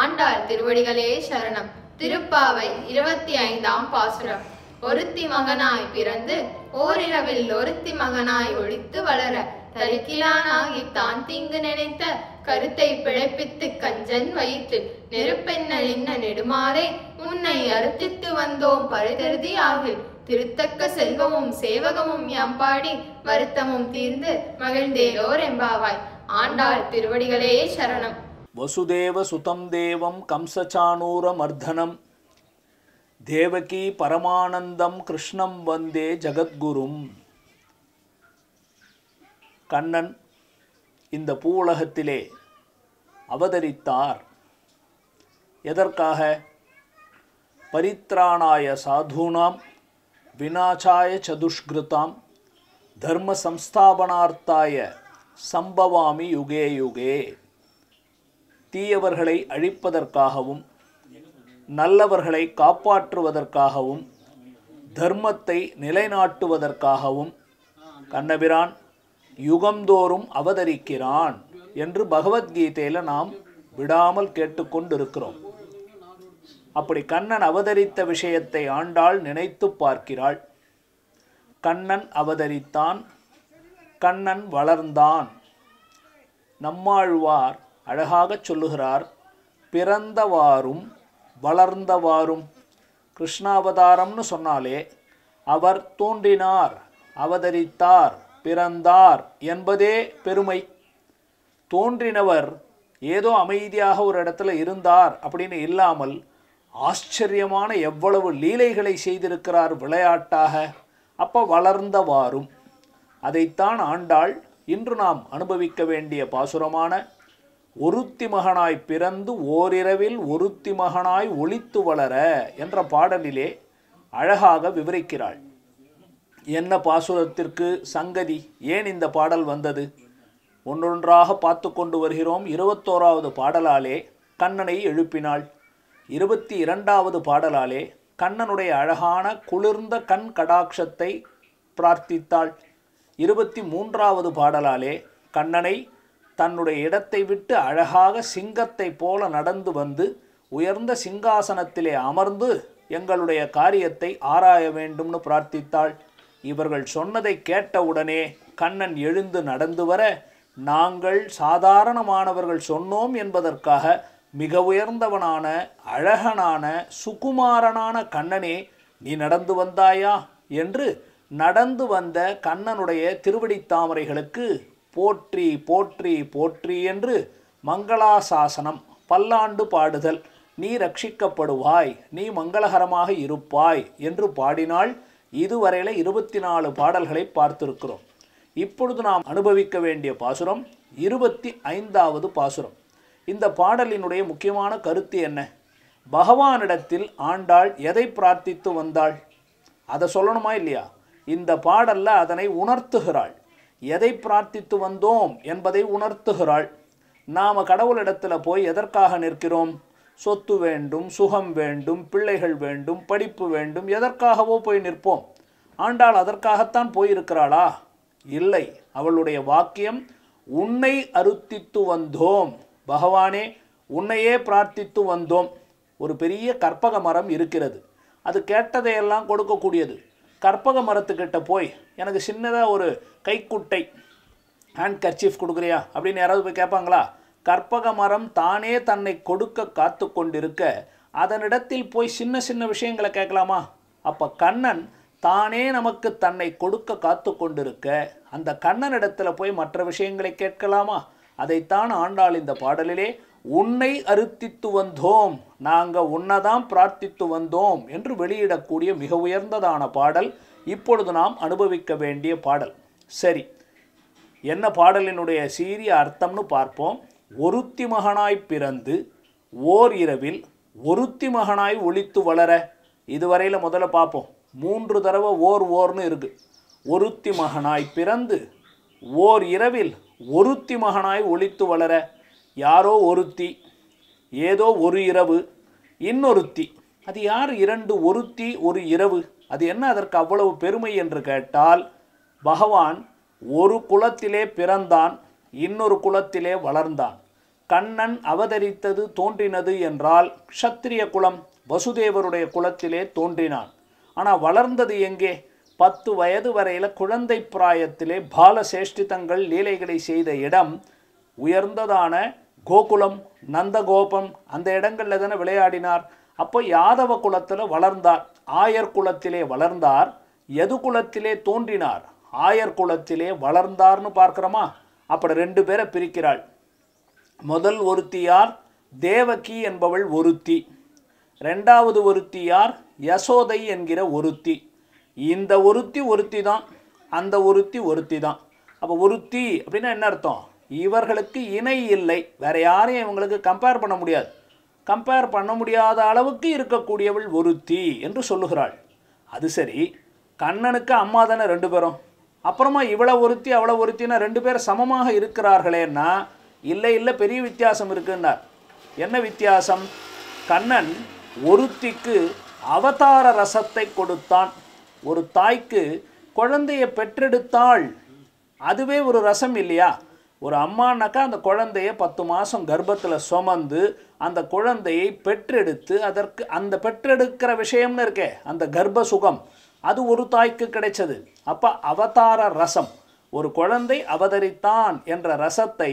ஆண்டாள் திருவடிகளே சரணம் திருப்பாவை இருபத்தி ஐந்தாம் பாசுரம் ஒருத்தி மகனாய் பிறந்து ஓரிரவில் ஒருத்தி மகனாய் ஒழித்து வளர தரிக்கிலானாகி தான் தீங்கு நினைத்த கருத்தை பிழைப்பித்து கஞ்சன் வைத்து நின்ன நெடுமாறே உன்னை அறுத்தித்து வந்தோம் பரிதருதி ஆகில் திருத்தக்க செல்வமும் சேவகமும் யம்பாடி வருத்தமும் தீர்ந்து மகிழ்ந்தேலோர் எம்பாவாய் ஆண்டாள் திருவடிகளே சரணம் வசுதேவ சுதம் தேவம் கம்சச்சானூர மர்தனம் தேவகி பரமானந்தம் கிருஷ்ணம் வந்தே ஜகத்குரும் கண்ணன் இந்த பூவுலகத்திலே அவதரித்தார் எதற்காக பரித்ராணாய சாதுனாம் வினாச்சாய சதுஷ்கிருதாம் தர்ம சம்ஸ்தாபனார்த்தாய சம்பவாமி யுகே யுகே தீயவர்களை அழிப்பதற்காகவும் நல்லவர்களை காப்பாற்றுவதற்காகவும் தர்மத்தை நிலைநாட்டுவதற்காகவும் கண்ணபிரான் யுகந்தோறும் அவதரிக்கிறான் என்று பகவத்கீதையில் நாம் விடாமல் கேட்டுக்கொண்டிருக்கிறோம் அப்படி கண்ணன் அவதரித்த விஷயத்தை ஆண்டாள் நினைத்து பார்க்கிறாள் கண்ணன் அவதரித்தான் கண்ணன் வளர்ந்தான் நம்மாழ்வார் அழகாகச் சொல்லுகிறார் பிறந்தவாறும் வளர்ந்தவாறும் கிருஷ்ணாவதாரம்னு சொன்னாலே அவர் தோன்றினார் அவதரித்தார் பிறந்தார் என்பதே பெருமை தோன்றினவர் ஏதோ அமைதியாக ஒரு இடத்துல இருந்தார் அப்படின்னு இல்லாமல் ஆச்சரியமான எவ்வளவு லீலைகளை செய்திருக்கிறார் விளையாட்டாக அப்போ வளர்ந்தவாறும் அதைத்தான் ஆண்டாள் இன்று நாம் அனுபவிக்க வேண்டிய பாசுரமான ஒருத்தி மகனாய் பிறந்து ஓரிரவில் ஒருத்தி மகனாய் ஒளித்து வளர என்ற பாடலிலே அழகாக விவரிக்கிறாள் என்ன பாசுரத்திற்கு சங்கதி ஏன் இந்த பாடல் வந்தது ஒன்றொன்றாக பார்த்து கொண்டு வருகிறோம் இருபத்தோராவது பாடலாலே கண்ணனை எழுப்பினாள் இருபத்தி இரண்டாவது பாடலாலே கண்ணனுடைய அழகான குளிர்ந்த கண் கடாட்சத்தை பிரார்த்தித்தாள் இருபத்தி மூன்றாவது பாடலாலே கண்ணனை தன்னுடைய இடத்தை விட்டு அழகாக சிங்கத்தை போல நடந்து வந்து உயர்ந்த சிங்காசனத்திலே அமர்ந்து எங்களுடைய காரியத்தை ஆராய வேண்டும்னு பிரார்த்தித்தாள் இவர்கள் சொன்னதை கேட்டவுடனே கண்ணன் எழுந்து நடந்து வர நாங்கள் சாதாரணமானவர்கள் சொன்னோம் என்பதற்காக மிக உயர்ந்தவனான அழகனான சுகுமாரனான கண்ணனே நீ நடந்து வந்தாயா என்று நடந்து வந்த கண்ணனுடைய திருவடித்தாமரைகளுக்கு போற்றி போற்றி போற்றி என்று மங்களாசாசனம் பல்லாண்டு பாடுதல் நீ ரட்சிக்கப்படுவாய் நீ மங்களகரமாக இருப்பாய் என்று பாடினாள் இதுவரையில் இருபத்தி நாலு பாடல்களை பார்த்திருக்கிறோம் இப்பொழுது நாம் அனுபவிக்க வேண்டிய பாசுரம் இருபத்தி ஐந்தாவது பாசுரம் இந்த பாடலினுடைய முக்கியமான கருத்து என்ன பகவானிடத்தில் ஆண்டாள் எதை பிரார்த்தித்து வந்தாள் அதை சொல்லணுமா இல்லையா இந்த பாடலில் அதனை உணர்த்துகிறாள் எதை பிரார்த்தித்து வந்தோம் என்பதை உணர்த்துகிறாள் நாம் கடவுளிடத்தில் போய் எதற்காக நிற்கிறோம் சொத்து வேண்டும் சுகம் வேண்டும் பிள்ளைகள் வேண்டும் படிப்பு வேண்டும் எதற்காகவோ போய் நிற்போம் ஆண்டாள் அதற்காகத்தான் போயிருக்கிறாளா இல்லை அவளுடைய வாக்கியம் உன்னை அறுத்தித்து வந்தோம் பகவானே உன்னையே பிரார்த்தித்து வந்தோம் ஒரு பெரிய கற்பக மரம் இருக்கிறது அது கேட்டதையெல்லாம் கொடுக்கக்கூடியது கற்பக மரத்துக்கிட்ட போய் எனக்கு சின்னதாக ஒரு கைக்குட்டை ஹேண்ட் கர்ச்சீஃப் கொடுக்குறியா அப்படின்னு யாராவது போய் கேட்பாங்களா கற்பக மரம் தானே தன்னை கொடுக்க காத்து கொண்டிருக்க அதனிடத்தில் போய் சின்ன சின்ன விஷயங்களை கேட்கலாமா அப்போ கண்ணன் தானே நமக்கு தன்னை கொடுக்க காத்து கொண்டிருக்க அந்த கண்ணன் இடத்துல போய் மற்ற விஷயங்களை கேட்கலாமா அதைத்தான் ஆண்டாள் இந்த பாடலிலே உன்னை அறுத்தித்து வந்தோம் நாங்கள் உன்னதான் பிரார்த்தித்து வந்தோம் என்று வெளியிடக்கூடிய மிக உயர்ந்ததான பாடல் இப்பொழுது நாம் அனுபவிக்க வேண்டிய பாடல் சரி என்ன பாடலினுடைய சீரிய அர்த்தம்னு பார்ப்போம் ஒருத்தி மகனாய் பிறந்து ஓர் இரவில் ஒருத்தி மகனாய் ஒழித்து வளர இதுவரையில் முதல்ல பார்ப்போம் மூன்று தடவை ஓர் ஓர்னு இருக்குது ஒருத்தி மகனாய் பிறந்து ஓர் இரவில் ஒருத்தி மகனாய் ஒழித்து வளர யாரோ ஒருத்தி ஏதோ ஒரு இரவு இன்னொருத்தி அது யார் இரண்டு ஒருத்தி ஒரு இரவு அது என்ன அதற்கு அவ்வளவு பெருமை என்று கேட்டால் பகவான் ஒரு குலத்திலே பிறந்தான் இன்னொரு குலத்திலே வளர்ந்தான் கண்ணன் அவதரித்தது தோன்றினது என்றால் க்ஷத்திரிய குலம் வசுதேவருடைய குலத்திலே தோன்றினான் ஆனால் வளர்ந்தது எங்கே பத்து வயது வரையில் குழந்தை பிராயத்திலே பாலசேஷ்டிதங்கள் லீலைகளை செய்த இடம் உயர்ந்ததான கோகுலம் நந்தகோபம் அந்த இடங்களில் தானே விளையாடினார் அப்போ யாதவ குலத்தில் வளர்ந்தார் ஆயர் குலத்திலே வளர்ந்தார் எது குலத்திலே தோன்றினார் ஆயர் குலத்திலே வளர்ந்தார்னு பார்க்குறோமா அப்படி ரெண்டு பேரை பிரிக்கிறாள் முதல் ஒருத்தியார் தேவகி என்பவள் ஒருத்தி ரெண்டாவது ஒருத்தியார் யசோதை என்கிற ஒருத்தி இந்த ஒருத்தி ஒருத்தி தான் அந்த ஒருத்தி ஒருத்தி தான் அப்போ ஒருத்தி அப்படின்னா என்ன அர்த்தம் இவர்களுக்கு இணை இல்லை வேறு யாரையும் இவங்களுக்கு கம்பேர் பண்ண முடியாது கம்பேர் பண்ண முடியாத அளவுக்கு இருக்கக்கூடியவள் ஒருத்தி என்று சொல்லுகிறாள் அது சரி கண்ணனுக்கு அம்மா தானே ரெண்டு பேரும் அப்புறமா இவ்வளோ ஒருத்தி அவ்வளோ ஒருத்தினா ரெண்டு பேர் சமமாக இருக்கிறார்களேன்னா இல்லை இல்லை பெரிய வித்தியாசம் இருக்குன்னார் என்ன வித்தியாசம் கண்ணன் ஒருத்திக்கு அவதார ரசத்தை கொடுத்தான் ஒரு தாய்க்கு குழந்தையை பெற்றெடுத்தாள் அதுவே ஒரு ரசம் இல்லையா ஒரு அம்மானாக்கா அந்த குழந்தைய பத்து மாதம் கர்ப்பத்தில் சுமந்து அந்த குழந்தையை பெற்றெடுத்து அதற்கு அந்த பெற்றெடுக்கிற விஷயம்னு இருக்கே அந்த கர்ப்ப சுகம் அது ஒரு தாய்க்கு கிடைச்சது அப்போ அவதார ரசம் ஒரு குழந்தை அவதரித்தான் என்ற ரசத்தை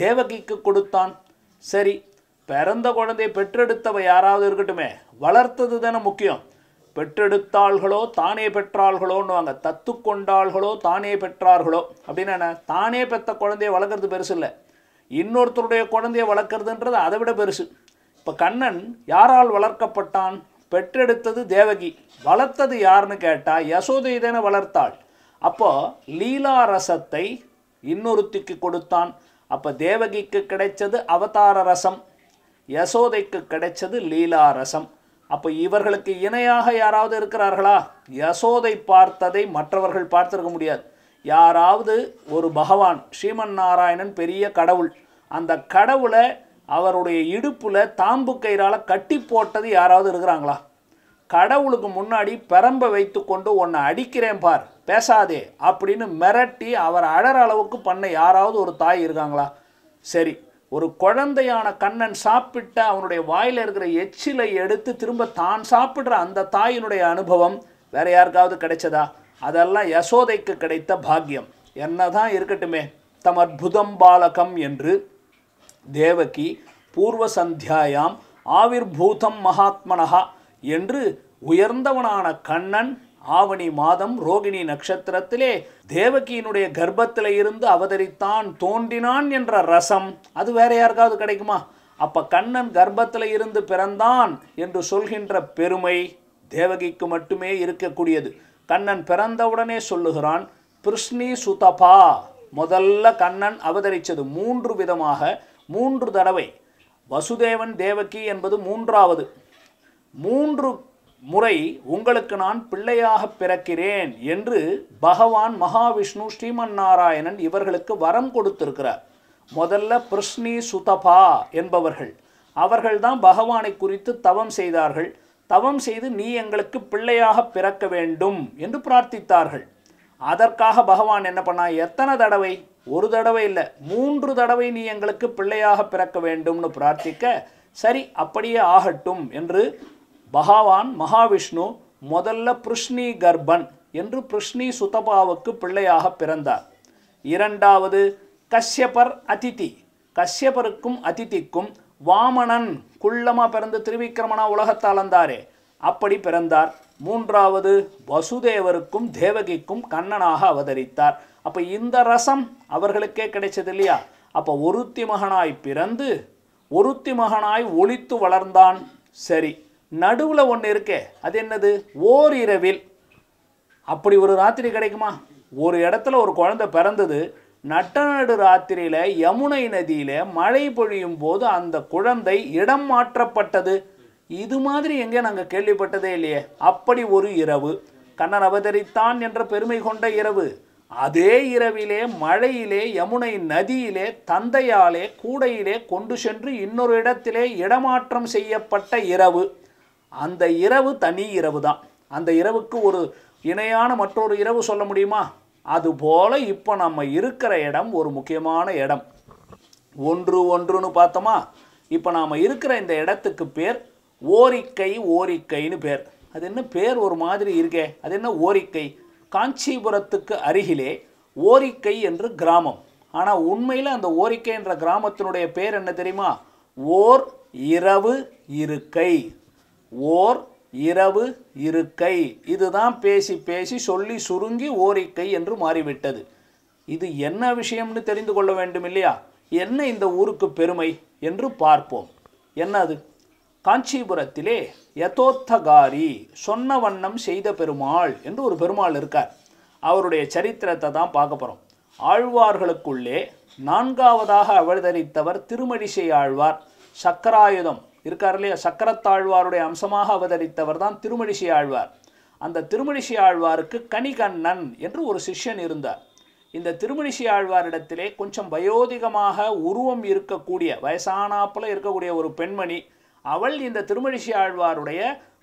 தேவகிக்கு கொடுத்தான் சரி பிறந்த குழந்தையை பெற்றெடுத்தவை யாராவது இருக்கட்டுமே வளர்த்தது தானே முக்கியம் பெற்றெடுத்தாள்களோ தானே வாங்க தத்து கொண்டாள்களோ தானே பெற்றார்களோ அப்படின்னு என்ன தானே பெற்ற குழந்தைய வளர்க்குறது பெருசு இல்லை இன்னொருத்தருடைய குழந்தைய வளர்க்குறதுன்றது அதை விட பெருசு இப்போ கண்ணன் யாரால் வளர்க்கப்பட்டான் பெற்றெடுத்தது தேவகி வளர்த்தது யாருன்னு கேட்டால் யசோதை தானே வளர்த்தாள் அப்போ லீலா ரசத்தை இன்னொருத்திக்கு கொடுத்தான் அப்போ தேவகிக்கு கிடைச்சது அவதார ரசம் யசோதைக்கு கிடைச்சது லீலா ரசம் அப்போ இவர்களுக்கு இணையாக யாராவது இருக்கிறார்களா யசோதை பார்த்ததை மற்றவர்கள் பார்த்திருக்க முடியாது யாராவது ஒரு பகவான் ஸ்ரீமன் நாராயணன் பெரிய கடவுள் அந்த கடவுளை அவருடைய இடுப்பில் தாம்பு கயிறால் கட்டி போட்டது யாராவது இருக்கிறாங்களா கடவுளுக்கு முன்னாடி பரம்ப வைத்து கொண்டு உன்னை அடிக்கிறேன் பார் பேசாதே அப்படின்னு மிரட்டி அவர் அழற அளவுக்கு பண்ண யாராவது ஒரு தாய் இருக்காங்களா சரி ஒரு குழந்தையான கண்ணன் சாப்பிட்ட அவனுடைய வாயில் இருக்கிற எச்சிலை எடுத்து திரும்ப தான் சாப்பிட்ற அந்த தாயினுடைய அனுபவம் வேற யாருக்காவது கிடைச்சதா அதெல்லாம் யசோதைக்கு கிடைத்த பாக்கியம் என்னதான் இருக்கட்டுமே தம் அற்புதம் பாலகம் என்று தேவகி பூர்வ சந்தியாயாம் ஆவிர்பூதம் மகாத்மனஹா என்று உயர்ந்தவனான கண்ணன் ஆவணி மாதம் ரோகிணி நட்சத்திரத்திலே தேவகியினுடைய கர்ப்பத்தில் இருந்து அவதரித்தான் தோன்றினான் என்ற ரசம் அது வேற யாருக்காவது கிடைக்குமா அப்போ கண்ணன் கர்ப்பத்தில் இருந்து பிறந்தான் என்று சொல்கின்ற பெருமை தேவகிக்கு மட்டுமே இருக்கக்கூடியது கண்ணன் பிறந்தவுடனே சொல்லுகிறான் பிருஷ்ணி சுதபா முதல்ல கண்ணன் அவதரித்தது மூன்று விதமாக மூன்று தடவை வசுதேவன் தேவகி என்பது மூன்றாவது மூன்று முறை உங்களுக்கு நான் பிள்ளையாக பிறக்கிறேன் என்று பகவான் மகாவிஷ்ணு ஸ்ரீமன் நாராயணன் இவர்களுக்கு வரம் கொடுத்திருக்கிறார் முதல்ல பிரஸ்னி சுதபா என்பவர்கள் அவர்கள்தான் பகவானை குறித்து தவம் செய்தார்கள் தவம் செய்து நீ எங்களுக்கு பிள்ளையாக பிறக்க வேண்டும் என்று பிரார்த்தித்தார்கள் அதற்காக பகவான் என்ன பண்ணா எத்தனை தடவை ஒரு தடவை இல்லை மூன்று தடவை நீ எங்களுக்கு பிள்ளையாக பிறக்க வேண்டும்னு பிரார்த்திக்க சரி அப்படியே ஆகட்டும் என்று பகவான் மகாவிஷ்ணு முதல்ல புருஷ்ணி கர்ப்பன் என்று பிருஷ்ணி சுதபாவுக்கு பிள்ளையாக பிறந்தார் இரண்டாவது கஷ்யபர் அதிதி கஷ்யபருக்கும் அதிதிக்கும் வாமணன் குள்ளமாக பிறந்து திருவிக்கிரமனா உலகத்தாளந்தாரே அப்படி பிறந்தார் மூன்றாவது வசுதேவருக்கும் தேவகிக்கும் கண்ணனாக அவதரித்தார் அப்போ இந்த ரசம் அவர்களுக்கே கிடைச்சது இல்லையா அப்போ ஒருத்தி மகனாய் பிறந்து ஒருத்தி மகனாய் ஒழித்து வளர்ந்தான் சரி நடுவில் ஒன்று இருக்கே அது என்னது ஓர் இரவில் அப்படி ஒரு ராத்திரி கிடைக்குமா ஒரு இடத்துல ஒரு குழந்தை பிறந்தது நட்டநடு ராத்திரியில் யமுனை நதியில் மழை பொழியும் போது அந்த குழந்தை இடம் மாற்றப்பட்டது இது மாதிரி எங்கே நாங்கள் கேள்விப்பட்டதே இல்லையே அப்படி ஒரு இரவு கண்ணன் அவதரித்தான் என்ற பெருமை கொண்ட இரவு அதே இரவிலே மழையிலே யமுனை நதியிலே தந்தையாலே கூடையிலே கொண்டு சென்று இன்னொரு இடத்திலே இடமாற்றம் செய்யப்பட்ட இரவு அந்த இரவு தனி இரவு தான் அந்த இரவுக்கு ஒரு இணையான மற்றொரு இரவு சொல்ல முடியுமா அதுபோல் இப்போ நம்ம இருக்கிற இடம் ஒரு முக்கியமான இடம் ஒன்று ஒன்றுன்னு பார்த்தோமா இப்போ நாம் இருக்கிற இந்த இடத்துக்கு பேர் ஓரிக்கை ஓரிக்கைன்னு பேர் அது என்ன பேர் ஒரு மாதிரி இருக்கே அது என்ன ஓரிக்கை காஞ்சிபுரத்துக்கு அருகிலே ஓரிக்கை என்று கிராமம் ஆனால் உண்மையில் அந்த ஓரிக்கை என்ற கிராமத்தினுடைய பேர் என்ன தெரியுமா ஓர் இரவு இருக்கை ஓர் இரவு இருக்கை இதுதான் பேசி பேசி சொல்லி சுருங்கி ஓரிக்கை என்று மாறிவிட்டது இது என்ன விஷயம்னு தெரிந்து கொள்ள வேண்டும் இல்லையா என்ன இந்த ஊருக்கு பெருமை என்று பார்ப்போம் என்ன அது காஞ்சிபுரத்திலே யதோத்தகாரி சொன்ன வண்ணம் செய்த பெருமாள் என்று ஒரு பெருமாள் இருக்கார் அவருடைய சரித்திரத்தை தான் பார்க்க போகிறோம் ஆழ்வார்களுக்குள்ளே நான்காவதாக அவதரித்தவர் திருமடிசை ஆழ்வார் சக்கராயுதம் இருக்கார் இல்லையா சக்கரத்தாழ்வாருடைய அம்சமாக அவதரித்தவர் தான் திருமழிசி ஆழ்வார் அந்த திருமழிசி ஆழ்வாருக்கு கணிகண்ணன் என்று ஒரு சிஷ்யன் இருந்தார் இந்த திருமழிசி ஆழ்வாரிடத்திலே கொஞ்சம் வயோதிகமாக உருவம் இருக்கக்கூடிய வயசானாப்பில் இருக்கக்கூடிய ஒரு பெண்மணி அவள் இந்த திருமழிசி ஆழ்வாருடைய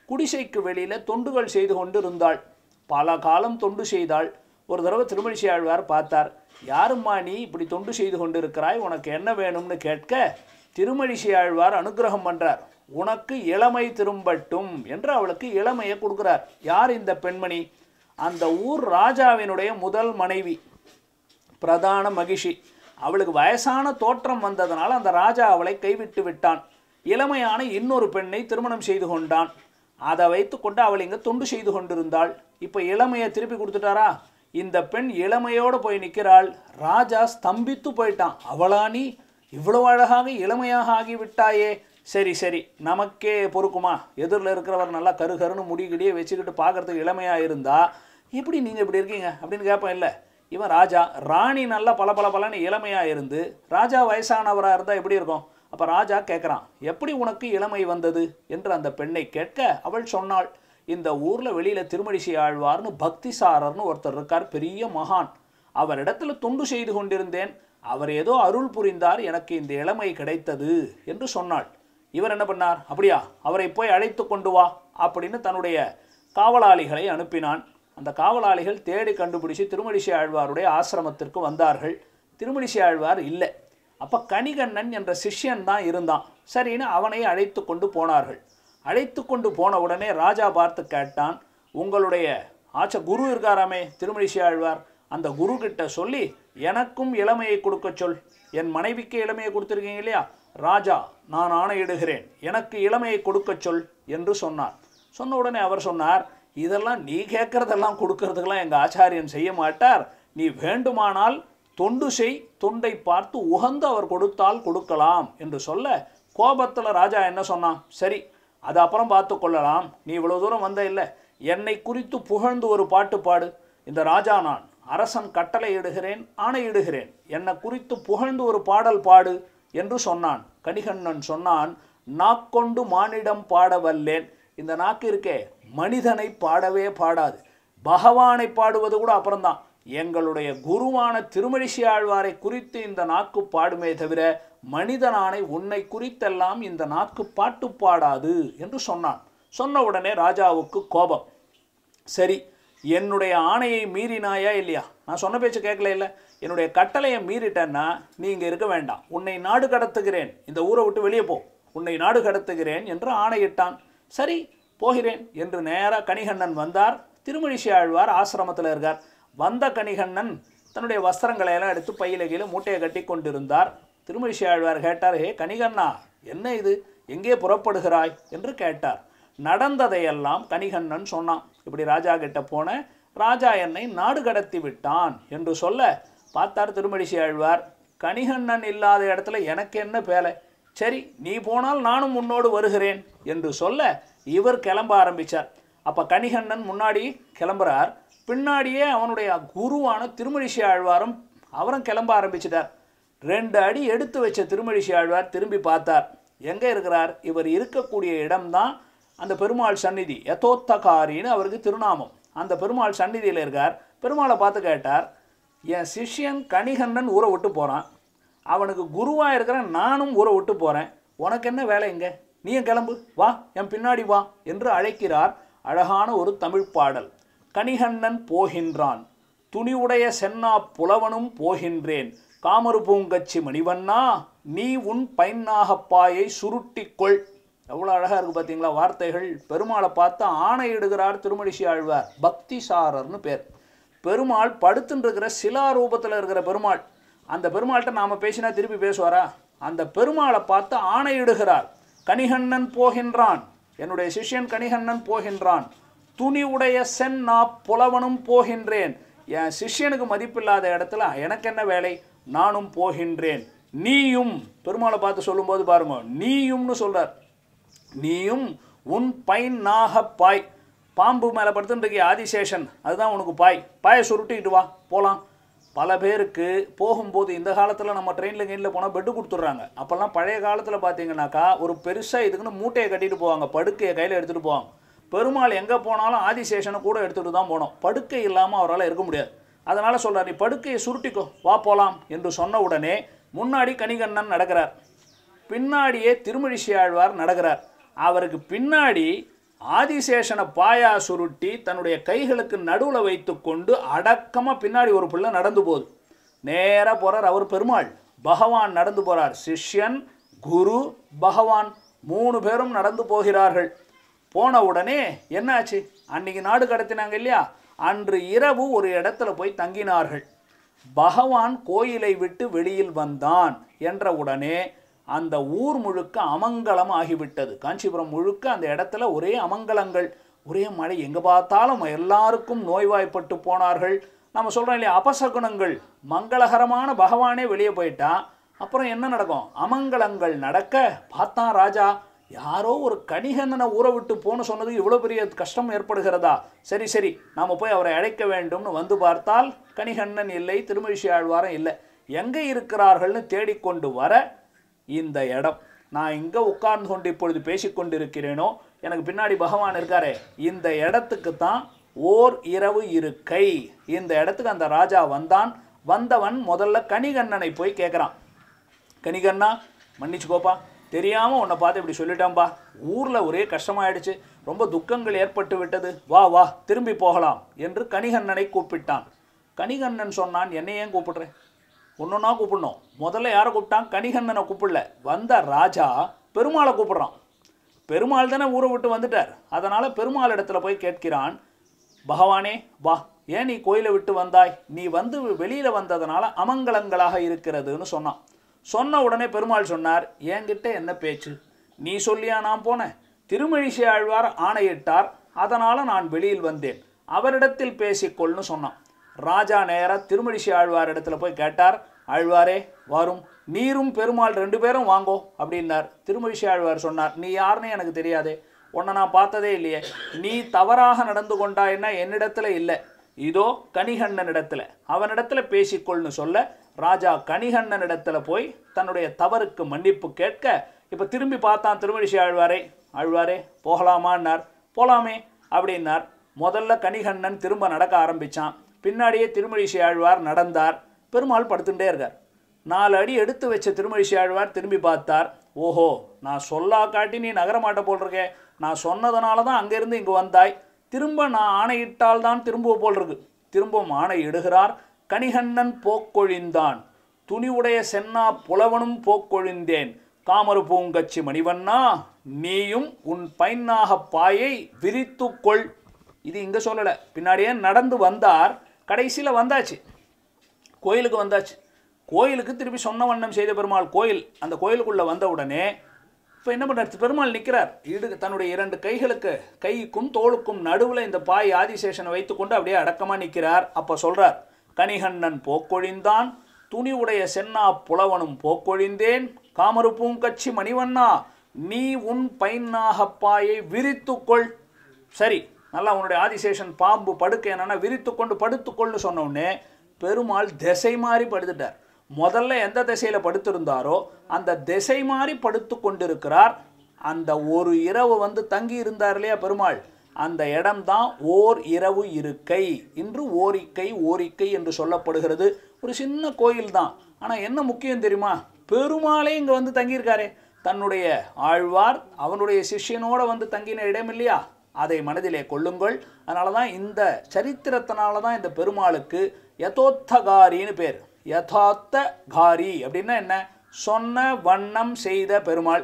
குடிசைக்கு வெளியில் தொண்டுகள் செய்து கொண்டு இருந்தாள் பல காலம் தொண்டு செய்தாள் ஒரு தடவை திருமழிசி ஆழ்வார் பார்த்தார் யாரும்மா நீ இப்படி தொண்டு செய்து கொண்டு இருக்கிறாய் உனக்கு என்ன வேணும்னு கேட்க திருமழிசை ஆழ்வார் அனுகிரகம் பண்ணுறார் உனக்கு இளமை திரும்பட்டும் என்று அவளுக்கு இளமையை கொடுக்குறார் யார் இந்த பெண்மணி அந்த ஊர் ராஜாவினுடைய முதல் மனைவி பிரதான மகிஷி அவளுக்கு வயசான தோற்றம் வந்ததனால் அந்த ராஜா அவளை கைவிட்டு விட்டான் இளமையான இன்னொரு பெண்ணை திருமணம் செய்து கொண்டான் அதை கொண்டு அவள் இங்கே தொண்டு செய்து கொண்டிருந்தாள் இப்போ இளமையை திருப்பி கொடுத்துட்டாரா இந்த பெண் இளமையோடு போய் நிற்கிறாள் ராஜா ஸ்தம்பித்து போயிட்டான் அவளா நீ இவ்வளோ அழகாக இளமையாக ஆகிவிட்டாயே சரி சரி நமக்கே பொறுக்குமா எதிரில் இருக்கிறவர் நல்லா கரு கருன்னு முடிக்கிடியே வச்சுக்கிட்டு பார்க்குறதுக்கு இளமையாக இருந்தால் எப்படி நீங்கள் இப்படி இருக்கீங்க அப்படின்னு கேட்பேன் இல்லை இவன் ராஜா ராணி நல்லா பல பல பலன்னு இளமையாக இருந்து ராஜா வயசானவராக இருந்தால் எப்படி இருக்கும் அப்போ ராஜா கேட்குறான் எப்படி உனக்கு இளமை வந்தது என்று அந்த பெண்ணை கேட்க அவள் சொன்னாள் இந்த ஊரில் வெளியில் திருமணிசை ஆழ்வார்னு பக்திசாரர்னு ஒருத்தர் இருக்கார் பெரிய மகான் அவரிடத்தில் தொண்டு செய்து கொண்டிருந்தேன் அவர் ஏதோ அருள் புரிந்தார் எனக்கு இந்த இளமை கிடைத்தது என்று சொன்னாள் இவர் என்ன பண்ணார் அப்படியா அவரை போய் அழைத்து கொண்டு வா அப்படின்னு தன்னுடைய காவலாளிகளை அனுப்பினான் அந்த காவலாளிகள் தேடி கண்டுபிடிச்சு திருமணிசி ஆழ்வாருடைய ஆசிரமத்திற்கு வந்தார்கள் திருமணிசி ஆழ்வார் இல்லை அப்போ கணிகண்ணன் என்ற சிஷ்யன் தான் இருந்தான் சரின்னு அவனை அழைத்து கொண்டு போனார்கள் அழைத்து கொண்டு போன உடனே ராஜா பார்த்து கேட்டான் உங்களுடைய ஆச்ச குரு இருக்காராமே திருமணிசி ஆழ்வார் அந்த குரு கிட்ட சொல்லி எனக்கும் இளமையை கொடுக்க சொல் என் மனைவிக்கு இளமையை கொடுத்துருக்கீங்க இல்லையா ராஜா நான் ஆணையிடுகிறேன் எனக்கு இளமையை கொடுக்க சொல் என்று சொன்னார் சொன்ன உடனே அவர் சொன்னார் இதெல்லாம் நீ கேட்குறதெல்லாம் கொடுக்கறதுக்கெல்லாம் எங்கள் ஆச்சாரியன் செய்ய மாட்டார் நீ வேண்டுமானால் தொண்டு செய் தொண்டை பார்த்து உகந்து அவர் கொடுத்தால் கொடுக்கலாம் என்று சொல்ல கோபத்தில் ராஜா என்ன சொன்னான் சரி அது அப்புறம் பார்த்து கொள்ளலாம் நீ இவ்வளோ தூரம் வந்த இல்லை என்னை குறித்து புகழ்ந்து ஒரு பாட்டு பாடு இந்த ராஜா நான் அரசன் கட்டளையிடுகிறேன் ஆணையிடுகிறேன் என்னை குறித்து புகழ்ந்து ஒரு பாடல் பாடு என்று சொன்னான் கணிகண்ணன் சொன்னான் நாக்கொண்டு மானிடம் பாட வல்லேன் இந்த நாக்கு இருக்கே மனிதனை பாடவே பாடாது பகவானை பாடுவது கூட அப்புறம்தான் எங்களுடைய குருவான திருமழிசி ஆழ்வாரை குறித்து இந்த நாக்கு பாடுமே தவிர மனிதனானை உன்னை குறித்தெல்லாம் இந்த நாக்கு பாட்டு பாடாது என்று சொன்னான் சொன்ன உடனே ராஜாவுக்கு கோபம் சரி என்னுடைய ஆணையை மீறினாயா இல்லையா நான் சொன்ன பேச்சு கேட்கல இல்லை என்னுடைய கட்டளையை மீறிட்டேன்னா நீ இங்கே இருக்க வேண்டாம் உன்னை நாடு கடத்துகிறேன் இந்த ஊரை விட்டு வெளியே போ உன்னை நாடு கடத்துகிறேன் என்று ஆணையிட்டான் சரி போகிறேன் என்று நேராக கணிகண்ணன் வந்தார் திருமழிசி ஆழ்வார் ஆசிரமத்தில் இருக்கார் வந்த கணிகண்ணன் தன்னுடைய வஸ்திரங்களை எல்லாம் எடுத்து பையில கீழே மூட்டையை கட்டி கொண்டிருந்தார் திருமழிசி ஆழ்வார் கேட்டார் ஹே கணிகண்ணா என்ன இது எங்கே புறப்படுகிறாய் என்று கேட்டார் நடந்ததையெல்லாம் கணிகண்ணன் சொன்னான் இப்படி ராஜா கிட்ட போன ராஜா என்னை நாடு கடத்தி விட்டான் என்று சொல்ல பார்த்தார் திருமடிசி ஆழ்வார் கணிகண்ணன் இல்லாத இடத்துல எனக்கு என்ன பேலை சரி நீ போனால் நானும் உன்னோடு வருகிறேன் என்று சொல்ல இவர் கிளம்ப ஆரம்பித்தார் அப்போ கணிகண்ணன் முன்னாடி கிளம்புறார் பின்னாடியே அவனுடைய குருவான திருமழிசி ஆழ்வாரும் அவரும் கிளம்ப ஆரம்பிச்சிட்டார் ரெண்டு அடி எடுத்து வச்ச திருமழிசி ஆழ்வார் திரும்பி பார்த்தார் எங்கே இருக்கிறார் இவர் இருக்கக்கூடிய இடம்தான் அந்த பெருமாள் சந்நிதி யதோத்தகாரின்னு அவருக்கு திருநாமம் அந்த பெருமாள் சந்நிதியில் இருக்கார் பெருமாளை பார்த்து கேட்டார் என் சிஷ்யன் கணிகண்ணன் ஊரை விட்டு போகிறான் அவனுக்கு குருவாக இருக்கிற நானும் ஊரை விட்டு போகிறேன் உனக்கு என்ன வேலை இங்கே நீயும் கிளம்பு வா என் பின்னாடி வா என்று அழைக்கிறார் அழகான ஒரு தமிழ் பாடல் கணிகண்ணன் போகின்றான் துணிவுடைய சென்னா புலவனும் போகின்றேன் காமறு பூங்கச்சி மணிவண்ணா நீ உன் பைன்னாகப்பாயை சுருட்டிக்கொள் எவ்வளோ அழகாக இருக்குது பார்த்தீங்களா வார்த்தைகள் பெருமாளை பார்த்து ஆணையிடுகிறார் திருமணிஷி ஆழ்வார் பக்தி சாரர்னு பேர் பெருமாள் படுத்துன்றிருக்கிற சிலா ரூபத்தில் இருக்கிற பெருமாள் அந்த பெருமாள்கிட்ட நாம் பேசினா திருப்பி பேசுவாரா அந்த பெருமாளை பார்த்து ஆணையிடுகிறார் கணிகண்ணன் போகின்றான் என்னுடைய சிஷ்யன் கணிகண்ணன் போகின்றான் துணி உடைய சென் நான் புலவனும் போகின்றேன் என் சிஷ்யனுக்கு மதிப்பில்லாத இடத்துல எனக்கு என்ன வேலை நானும் போகின்றேன் நீயும் பெருமாளை பார்த்து சொல்லும்போது பாருங்க நீயும்னு சொல்கிறார் நீயும் உன் பைன் நாக பாய் பாம்பு மேலே படுத்துன்றி ஆதிசேஷன் அதுதான் உனக்கு பாய் பாயை சுருட்டிக்கிட்டு வா போகலாம் பல பேருக்கு போகும்போது இந்த காலத்தில் நம்ம ட்ரெயினில் கெயினில் போனால் பெட்டு கொடுத்துட்றாங்க அப்போல்லாம் பழைய காலத்தில் பார்த்தீங்கன்னாக்கா ஒரு பெருசாக இதுக்குன்னு மூட்டையை கட்டிட்டு போவாங்க படுக்கையை கையில் எடுத்துகிட்டு போவாங்க பெருமாள் எங்கே போனாலும் ஆதிசேஷனை கூட எடுத்துகிட்டு தான் போனோம் படுக்கை இல்லாமல் அவரால் இருக்க முடியாது அதனால் சொல்கிறார் நீ படுக்கையை சுருட்டிக்கோ வா போகலாம் என்று சொன்ன உடனே முன்னாடி கணிகண்ணன் நடக்கிறார் பின்னாடியே திருமழிசி ஆழ்வார் நடக்கிறார் அவருக்கு பின்னாடி ஆதிசேஷனை பாயா சுருட்டி தன்னுடைய கைகளுக்கு நடுவில் வைத்து கொண்டு அடக்கமாக பின்னாடி ஒரு பிள்ளை நடந்து போகுது நேராக போகிறார் அவர் பெருமாள் பகவான் நடந்து போகிறார் சிஷ்யன் குரு பகவான் மூணு பேரும் நடந்து போகிறார்கள் போன உடனே என்னாச்சு அன்னைக்கு நாடு கடத்தினாங்க இல்லையா அன்று இரவு ஒரு இடத்துல போய் தங்கினார்கள் பகவான் கோயிலை விட்டு வெளியில் வந்தான் என்ற உடனே அந்த ஊர் முழுக்க அமங்கலம் ஆகிவிட்டது காஞ்சிபுரம் முழுக்க அந்த இடத்துல ஒரே அமங்கலங்கள் ஒரே மழை எங்கே பார்த்தாலும் எல்லாருக்கும் நோய்வாய்ப்பட்டு போனார்கள் நம்ம சொல்கிறோம் இல்லையா அபசகுணங்கள் மங்களகரமான பகவானே வெளியே போயிட்டா அப்புறம் என்ன நடக்கும் அமங்கலங்கள் நடக்க பார்த்தான் ராஜா யாரோ ஒரு கணிகண்ணனை ஊற விட்டு போன சொன்னது இவ்வளோ பெரிய கஷ்டம் ஏற்படுகிறதா சரி சரி நாம் போய் அவரை அழைக்க வேண்டும்னு வந்து பார்த்தால் கணிகண்ணன் இல்லை திருமழிசி ஆழ்வாரம் இல்லை எங்கே இருக்கிறார்கள்னு தேடிக்கொண்டு வர இந்த இடம் நான் எங்கே உட்கார்ந்து கொண்டு இப்பொழுது பேசிக்கொண்டிருக்கிறேனோ எனக்கு பின்னாடி பகவான் இருக்காரே இந்த இடத்துக்கு தான் ஓர் இரவு இருக்கை இந்த இடத்துக்கு அந்த ராஜா வந்தான் வந்தவன் முதல்ல கனிகண்ணனை போய் கேட்குறான் மன்னிச்சு மன்னிச்சுக்கோப்பா தெரியாமல் உன்னை பார்த்து இப்படி சொல்லிட்டேன்பா ஊரில் ஒரே கஷ்டமாயிடுச்சு ரொம்ப துக்கங்கள் ஏற்பட்டு விட்டது வா வா திரும்பி போகலாம் என்று கனிகண்ணனை கூப்பிட்டான் கணிகண்ணன் சொன்னான் என்னையே ஏன் கூப்பிடுறேன் ஒன்றுன்னா கூப்பிடணும் முதல்ல யாரை கூப்பிட்டான் கணிகண்ணனை கூப்பிடல வந்த ராஜா பெருமாளை கூப்பிட்றான் பெருமாள் தானே ஊரை விட்டு வந்துட்டார் அதனால் பெருமாள் இடத்துல போய் கேட்கிறான் பகவானே வா ஏன் நீ கோயிலை விட்டு வந்தாய் நீ வந்து வெளியில் வந்ததுனால அமங்கலங்களாக இருக்கிறதுன்னு சொன்னான் சொன்ன உடனே பெருமாள் சொன்னார் என்கிட்ட என்ன பேச்சு நீ சொல்லியா நான் போனேன் திருமழிசை ஆழ்வார் ஆணையிட்டார் அதனால் நான் வெளியில் வந்தேன் அவரிடத்தில் பேசிக்கொள்ளுன்னு சொன்னான் ராஜா நேராக திருமணிஷி ஆழ்வார் இடத்துல போய் கேட்டார் ஆழ்வாரே வரும் நீரும் பெருமாள் ரெண்டு பேரும் வாங்கோ அப்படின்னார் திருமணிஷி ஆழ்வார் சொன்னார் நீ யாருன்னு எனக்கு தெரியாதே உன்னை நான் பார்த்ததே இல்லையே நீ தவறாக நடந்து கொண்டாயின்னா என்னிடத்துல இல்லை இதோ கணிகண்ணன் இடத்துல அவனிடத்துல பேசிக்கொள்னு சொல்ல ராஜா கணிகண்ணன் இடத்துல போய் தன்னுடைய தவறுக்கு மன்னிப்பு கேட்க இப்போ திரும்பி பார்த்தான் திருமணிஷி ஆழ்வாரே ஆழ்வாரே போகலாமான்னார் போகலாமே அப்படின்னார் முதல்ல கணிகண்ணன் திரும்ப நடக்க ஆரம்பித்தான் பின்னாடியே திருமழிசை ஆழ்வார் நடந்தார் பெருமாள் படுத்துட்டே இருக்கார் நாலு அடி எடுத்து வச்ச திருமழிசை ஆழ்வார் திரும்பி பார்த்தார் ஓஹோ நான் சொல்லா காட்டி நீ நகரமாட்ட போல் இருக்கே நான் சொன்னதுனால தான் அங்கேருந்து இங்கே வந்தாய் திரும்ப நான் ஆணையிட்டால் தான் திரும்ப போல் இருக்கு திரும்பவும் இடுகிறார் கணிகண்ணன் போக்கொழிந்தான் துணிவுடைய சென்னா புலவனும் போக்கொழிந்தேன் காமரு பூங்கச்சி மணிவண்ணா நீயும் உன் பைனாக பாயை விரித்துக்கொள் இது இங்கே சொல்லலை பின்னாடியே நடந்து வந்தார் கடைசியில் வந்தாச்சு கோயிலுக்கு வந்தாச்சு கோயிலுக்கு திருப்பி சொன்ன வண்ணம் செய்த பெருமாள் கோயில் அந்த கோயிலுக்குள்ளே வந்த உடனே இப்போ என்ன பண்ணுறது பெருமாள் நிற்கிறார் இடு தன்னுடைய இரண்டு கைகளுக்கு கைக்கும் தோளுக்கும் நடுவில் இந்த பாய் ஆதிசேஷனை வைத்துக்கொண்டு அப்படியே அடக்கமாக நிற்கிறார் அப்போ சொல்கிறார் கனிகண்ணன் போக்கொழிந்தான் துணி உடைய சென்னா புலவனும் போக்கொழிந்தேன் காமருப்பும் கட்சி மணிவண்ணா நீ உன் பாயை விரித்துக்கொள் சரி நல்லா உன்னுடைய ஆதிசேஷன் பாம்பு படுக்க என்னென்னா விரித்து கொண்டு படுத்துக்கொள்ளு சொன்னோடனே பெருமாள் திசை மாறி படுத்துட்டார் முதல்ல எந்த திசையில் படுத்திருந்தாரோ அந்த திசை மாறி படுத்து கொண்டிருக்கிறார் அந்த ஒரு இரவு வந்து தங்கி இருந்தார் இல்லையா பெருமாள் அந்த இடம்தான் ஓர் இரவு இருக்கை இன்று ஓரிக்கை ஓரிக்கை என்று சொல்லப்படுகிறது ஒரு சின்ன கோயில் தான் ஆனால் என்ன முக்கியம் தெரியுமா பெருமாளே இங்கே வந்து தங்கியிருக்காரே தன்னுடைய ஆழ்வார் அவனுடைய சிஷ்யனோடு வந்து தங்கின இடம் இல்லையா அதை மனதிலே கொள்ளுங்கள் அதனால தான் இந்த சரித்திரத்தினால தான் இந்த பெருமாளுக்கு யதோத்தகாரின்னு பேர் யதார்த்த காரி அப்படின்னா என்ன சொன்ன வண்ணம் செய்த பெருமாள்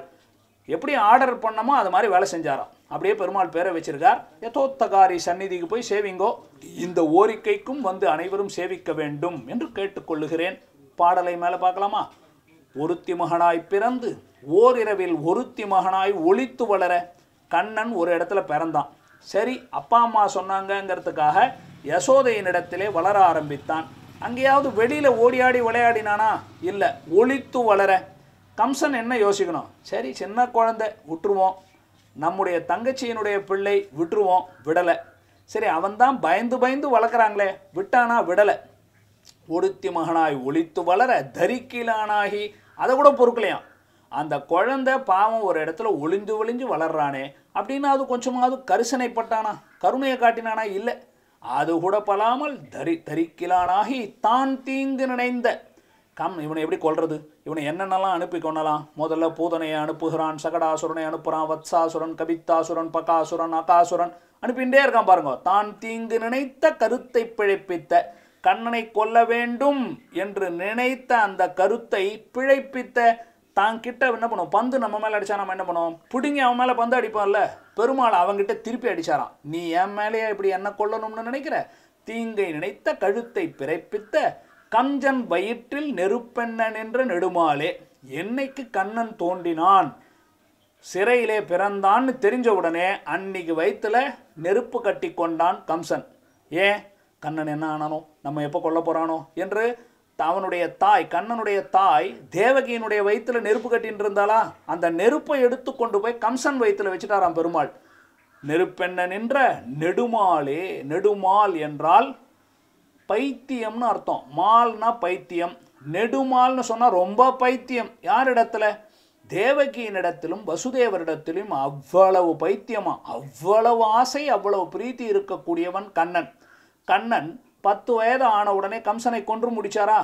எப்படி ஆர்டர் பண்ணமோ அது மாதிரி வேலை செஞ்சாராம் அப்படியே பெருமாள் பேரை வச்சிருக்கார் யதோத்தகாரி சந்நிதிக்கு போய் சேவிங்கோ இந்த ஓரிக்கைக்கும் வந்து அனைவரும் சேவிக்க வேண்டும் என்று கேட்டுக்கொள்ளுகிறேன் பாடலை மேலே பார்க்கலாமா ஒருத்தி மகனாய் பிறந்து ஓரிரவில் ஒருத்தி மகனாய் ஒழித்து வளர கண்ணன் ஒரு இடத்துல பிறந்தான் சரி அப்பா அம்மா சொன்னாங்கங்கிறதுக்காக யசோதையினிடத்திலே வளர ஆரம்பித்தான் அங்கேயாவது வெளியில் ஓடியாடி விளையாடினானா இல்லை ஒழித்து வளர கம்சன் என்ன யோசிக்கணும் சரி சின்ன குழந்தை விட்டுருவோம் நம்முடைய தங்கச்சியினுடைய பிள்ளை விட்டுருவோம் விடலை சரி அவன்தான் பயந்து பயந்து வளர்க்குறாங்களே விட்டானா விடலை ஒடுத்தி மகனாய் ஒழித்து வளர தரிக்கிலானாகி அதை கூட பொறுக்கலையாம் அந்த குழந்தை பாவம் ஒரு இடத்துல ஒளிஞ்சு ஒளிஞ்சு வளர்றானே அப்படின்னா அது கொஞ்சமாவது கரிசனைப்பட்டானா கருணையை காட்டினானா இல்லை அது கூட பலாமல் தரி தரிக்கிலானாகி தான் தீங்கு நினைந்த கம் இவனை எப்படி கொள்வது இவனை என்னென்னலாம் அனுப்பி கொள்ளலாம் முதல்ல பூதனையை அனுப்புகிறான் சகடாசுரனை அனுப்புகிறான் வத்சாசுரன் கவித்தாசுரன் பகாசுரன் அகாசுரன் அனுப்பிண்டே இருக்கான் பாருங்க தான் தீங்கு நினைத்த கருத்தை பிழைப்பித்த கண்ணனை கொல்ல வேண்டும் என்று நினைத்த அந்த கருத்தை பிழைப்பித்த தான் கிட்ட என்ன பண்ணுவோம் பந்து நம்ம மேலே அடித்தா நம்ம என்ன பண்ணுவோம் பிடுங்கி அவன் மேலே பந்து அடிப்பான்ல பெருமாள் அவங்ககிட்ட திருப்பி அடித்தாராம் நீ என் மேலேயே இப்படி என்ன கொள்ளணும்னு நினைக்கிற தீங்கை நினைத்த கழுத்தை பிறப்பித்த கஞ்சன் வயிற்றில் நெருப்பெண்ணன் என்ற நெடுமாலே என்னைக்கு கண்ணன் தோண்டினான் சிறையிலே பிறந்தான்னு தெரிஞ்ச உடனே அன்னைக்கு வயிற்றுல நெருப்பு கட்டி கொண்டான் கம்சன் ஏன் கண்ணன் என்ன ஆனானோ நம்ம எப்போ கொல்ல போகிறானோ என்று அவனுடைய தாய் கண்ணனுடைய தாய் தேவகியினுடைய வயிற்றில் நெருப்பு கட்டின்னு அந்த நெருப்பை எடுத்து கொண்டு போய் கம்சன் வயிற்றில் வச்சுட்டாராம் பெருமாள் நெருப்பெண்ண நின்ற நெடுமாலே நெடுமால் என்றால் பைத்தியம்னு அர்த்தம் மால்னா பைத்தியம் நெடுமால்னு சொன்னால் ரொம்ப பைத்தியம் யார் இடத்துல தேவகியினிடத்திலும் வசுதேவரிடத்திலும் அவ்வளவு பைத்தியமா அவ்வளவு ஆசை அவ்வளவு பிரீத்தி இருக்கக்கூடியவன் கண்ணன் கண்ணன் பத்து வயது ஆன உடனே கம்சனை கொன்று முடிச்சாரா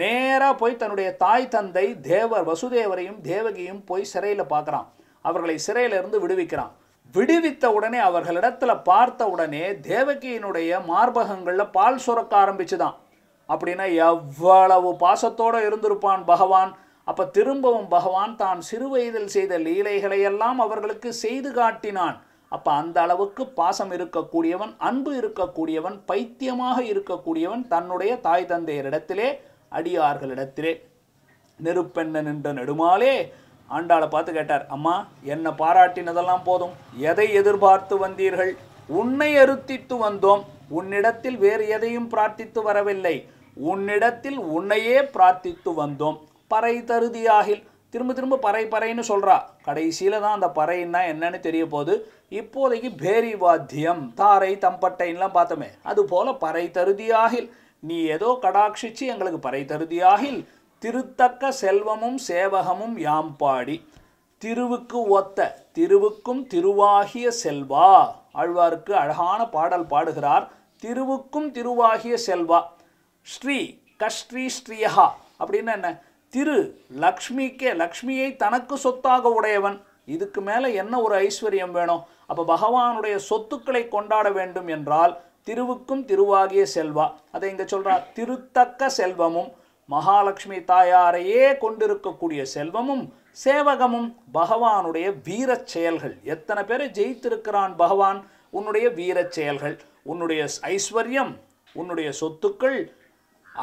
நேராக போய் தன்னுடைய தாய் தந்தை தேவர் வசுதேவரையும் தேவகியும் போய் சிறையில் பார்க்குறான் அவர்களை சிறையிலிருந்து விடுவிக்கிறான் விடுவித்த உடனே அவர்களிடத்தில் பார்த்த உடனே தேவகியினுடைய மார்பகங்களில் பால் சுரக்க ஆரம்பிச்சுதான் அப்படின்னா எவ்வளவு பாசத்தோடு இருந்திருப்பான் பகவான் அப்போ திரும்பவும் பகவான் தான் சிறுவயதில் செய்த லீலைகளையெல்லாம் அவர்களுக்கு செய்து காட்டினான் அப்போ அந்த அளவுக்கு பாசம் இருக்கக்கூடியவன் அன்பு இருக்கக்கூடியவன் பைத்தியமாக இருக்கக்கூடியவன் தன்னுடைய தாய் தந்தையரிடத்திலே அடியார்களிடத்திலே நெருப்பெண்ண நின்ற நெடுமாலே ஆண்டாளை பார்த்து கேட்டார் அம்மா என்னை பாராட்டினதெல்லாம் போதும் எதை எதிர்பார்த்து வந்தீர்கள் உன்னை அறுத்தித்து வந்தோம் உன்னிடத்தில் வேறு எதையும் பிரார்த்தித்து வரவில்லை உன்னிடத்தில் உன்னையே பிரார்த்தித்து வந்தோம் பறை தருதியாகில் திரும்ப திரும்ப பறை பறைன்னு சொல்கிறா கடைசியில் தான் அந்த பறைன்னா என்னன்னு தெரிய போகுது இப்போதைக்கு பேரி வாத்தியம் தாரை தம்பட்டைன்லாம் பார்த்தோமே அதுபோல் பறை தருதியாகில் நீ ஏதோ கடாட்சிச்சு எங்களுக்கு பறை தருதியாகில் திருத்தக்க செல்வமும் சேவகமும் யாம் பாடி திருவுக்கு ஒத்த திருவுக்கும் திருவாகிய செல்வா ஆழ்வாருக்கு அழகான பாடல் பாடுகிறார் திருவுக்கும் திருவாகிய செல்வா ஸ்ரீ கஸ்ரீ ஸ்ரீயஹா அப்படின்னு என்ன திரு லக்ஷ்மிக்கே லக்ஷ்மியை தனக்கு சொத்தாக உடையவன் இதுக்கு மேலே என்ன ஒரு ஐஸ்வர்யம் வேணும் அப்போ பகவானுடைய சொத்துக்களை கொண்டாட வேண்டும் என்றால் திருவுக்கும் திருவாகிய செல்வா அதை இங்கே சொல்கிறார் திருத்தக்க செல்வமும் மகாலட்சுமி தாயாரையே கொண்டிருக்கக்கூடிய செல்வமும் சேவகமும் பகவானுடைய வீரச் செயல்கள் எத்தனை பேரை ஜெயித்திருக்கிறான் பகவான் உன்னுடைய வீரச் செயல்கள் உன்னுடைய ஐஸ்வர்யம் உன்னுடைய சொத்துக்கள்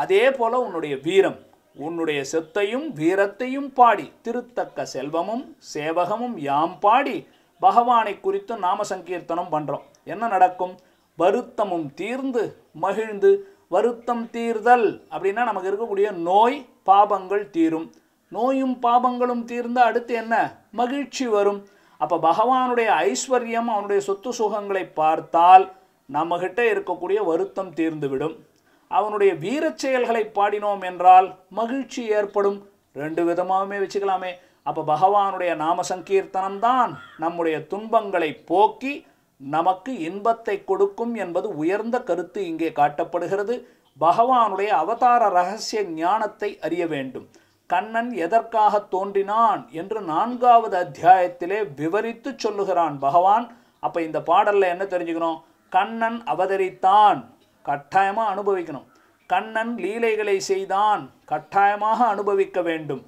அதே போல் உன்னுடைய வீரம் உன்னுடைய செத்தையும் வீரத்தையும் பாடி திருத்தக்க செல்வமும் சேவகமும் யாம் பாடி பகவானை குறித்து நாம சங்கீர்த்தனம் பண்ணுறோம் என்ன நடக்கும் வருத்தமும் தீர்ந்து மகிழ்ந்து வருத்தம் தீர்தல் அப்படின்னா நமக்கு இருக்கக்கூடிய நோய் பாபங்கள் தீரும் நோயும் பாபங்களும் தீர்ந்து அடுத்து என்ன மகிழ்ச்சி வரும் அப்போ பகவானுடைய ஐஸ்வர்யம் அவனுடைய சொத்து சுகங்களை பார்த்தால் நம்மகிட்ட இருக்கக்கூடிய வருத்தம் தீர்ந்துவிடும் அவனுடைய வீரச் செயல்களை பாடினோம் என்றால் மகிழ்ச்சி ஏற்படும் ரெண்டு விதமாகவுமே வச்சுக்கலாமே அப்போ பகவானுடைய நாம சங்கீர்த்தனம்தான் நம்முடைய துன்பங்களை போக்கி நமக்கு இன்பத்தை கொடுக்கும் என்பது உயர்ந்த கருத்து இங்கே காட்டப்படுகிறது பகவானுடைய அவதார ரகசிய ஞானத்தை அறிய வேண்டும் கண்ணன் எதற்காக தோன்றினான் என்று நான்காவது அத்தியாயத்திலே விவரித்து சொல்லுகிறான் பகவான் அப்போ இந்த பாடலில் என்ன தெரிஞ்சுக்கணும் கண்ணன் அவதரித்தான் கட்டாயமாக அனுபவிக்கணும் கண்ணன் லீலைகளை செய்தான் கட்டாயமாக அனுபவிக்க வேண்டும்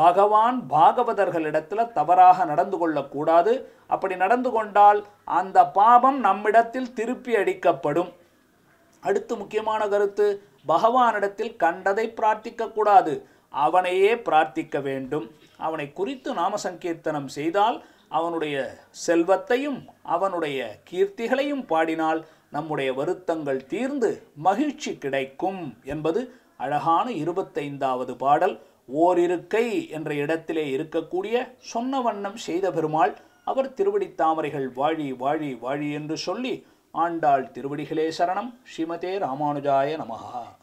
பகவான் பாகவதர்களிடத்தில் தவறாக நடந்து கொள்ளக்கூடாது அப்படி நடந்து கொண்டால் அந்த பாபம் நம்மிடத்தில் திருப்பி அடிக்கப்படும் அடுத்து முக்கியமான கருத்து பகவானிடத்தில் கண்டதை பிரார்த்திக்கக்கூடாது அவனையே பிரார்த்திக்க வேண்டும் அவனை குறித்து நாம சங்கீர்த்தனம் செய்தால் அவனுடைய செல்வத்தையும் அவனுடைய கீர்த்திகளையும் பாடினால் நம்முடைய வருத்தங்கள் தீர்ந்து மகிழ்ச்சி கிடைக்கும் என்பது அழகான இருபத்தைந்தாவது பாடல் ஓரிருக்கை என்ற இடத்திலே இருக்கக்கூடிய சொன்ன வண்ணம் செய்த பெருமாள் அவர் தாமரைகள் வாழி வாழி வாழி என்று சொல்லி ஆண்டாள் திருவடிகளே சரணம் ஸ்ரீமதே ராமானுஜாய நமகா